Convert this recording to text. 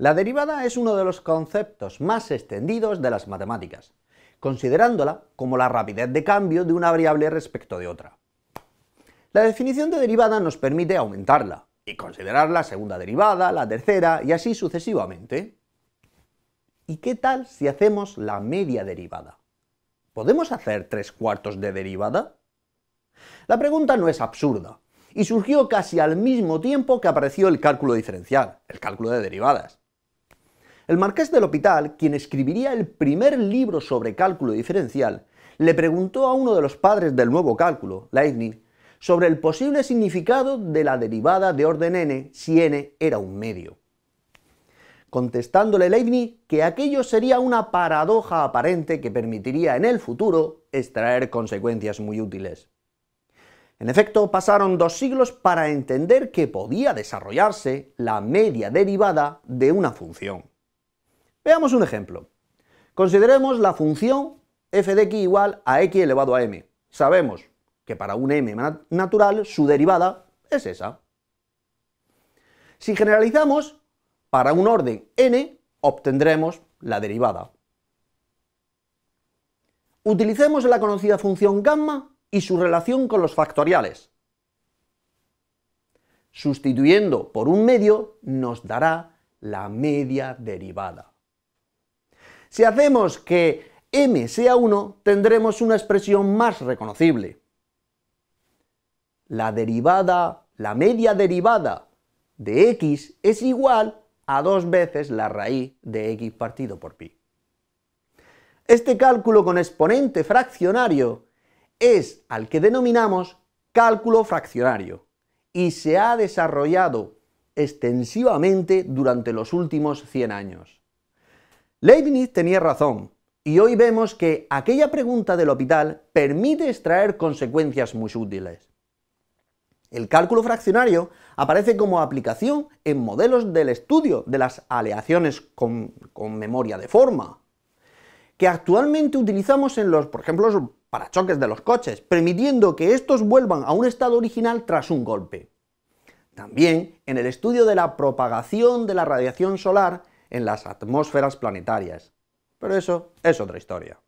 La derivada es uno de los conceptos más extendidos de las matemáticas, considerándola como la rapidez de cambio de una variable respecto de otra. La definición de derivada nos permite aumentarla y considerar la segunda derivada, la tercera y así sucesivamente. ¿Y qué tal si hacemos la media derivada? ¿Podemos hacer tres cuartos de derivada? La pregunta no es absurda, y surgió casi al mismo tiempo que apareció el cálculo diferencial, el cálculo de derivadas. El marqués del Hospital, quien escribiría el primer libro sobre cálculo diferencial, le preguntó a uno de los padres del nuevo cálculo, Leibniz, sobre el posible significado de la derivada de orden n si n era un medio. Contestándole Leibniz que aquello sería una paradoja aparente que permitiría en el futuro extraer consecuencias muy útiles. En efecto, pasaron dos siglos para entender que podía desarrollarse la media derivada de una función. Veamos un ejemplo. Consideremos la función f de x igual a x elevado a m. Sabemos que para un m natural su derivada es esa. Si generalizamos, para un orden n obtendremos la derivada. Utilicemos la conocida función gamma y su relación con los factoriales. Sustituyendo por un medio nos dará la media derivada. Si hacemos que m sea 1, tendremos una expresión más reconocible. La derivada, la media derivada de x es igual a dos veces la raíz de x partido por pi. Este cálculo con exponente fraccionario es al que denominamos cálculo fraccionario y se ha desarrollado extensivamente durante los últimos 100 años. Leibniz tenía razón, y hoy vemos que aquella pregunta del hospital permite extraer consecuencias muy útiles. El cálculo fraccionario aparece como aplicación en modelos del estudio de las aleaciones con, memoria de forma, que actualmente utilizamos en los, por ejemplo, los parachoques de los coches, permitiendo que estos vuelvan a un estado original tras un golpe. También en el estudio de la propagación de la radiación solar en las atmósferas planetarias. Pero eso es otra historia.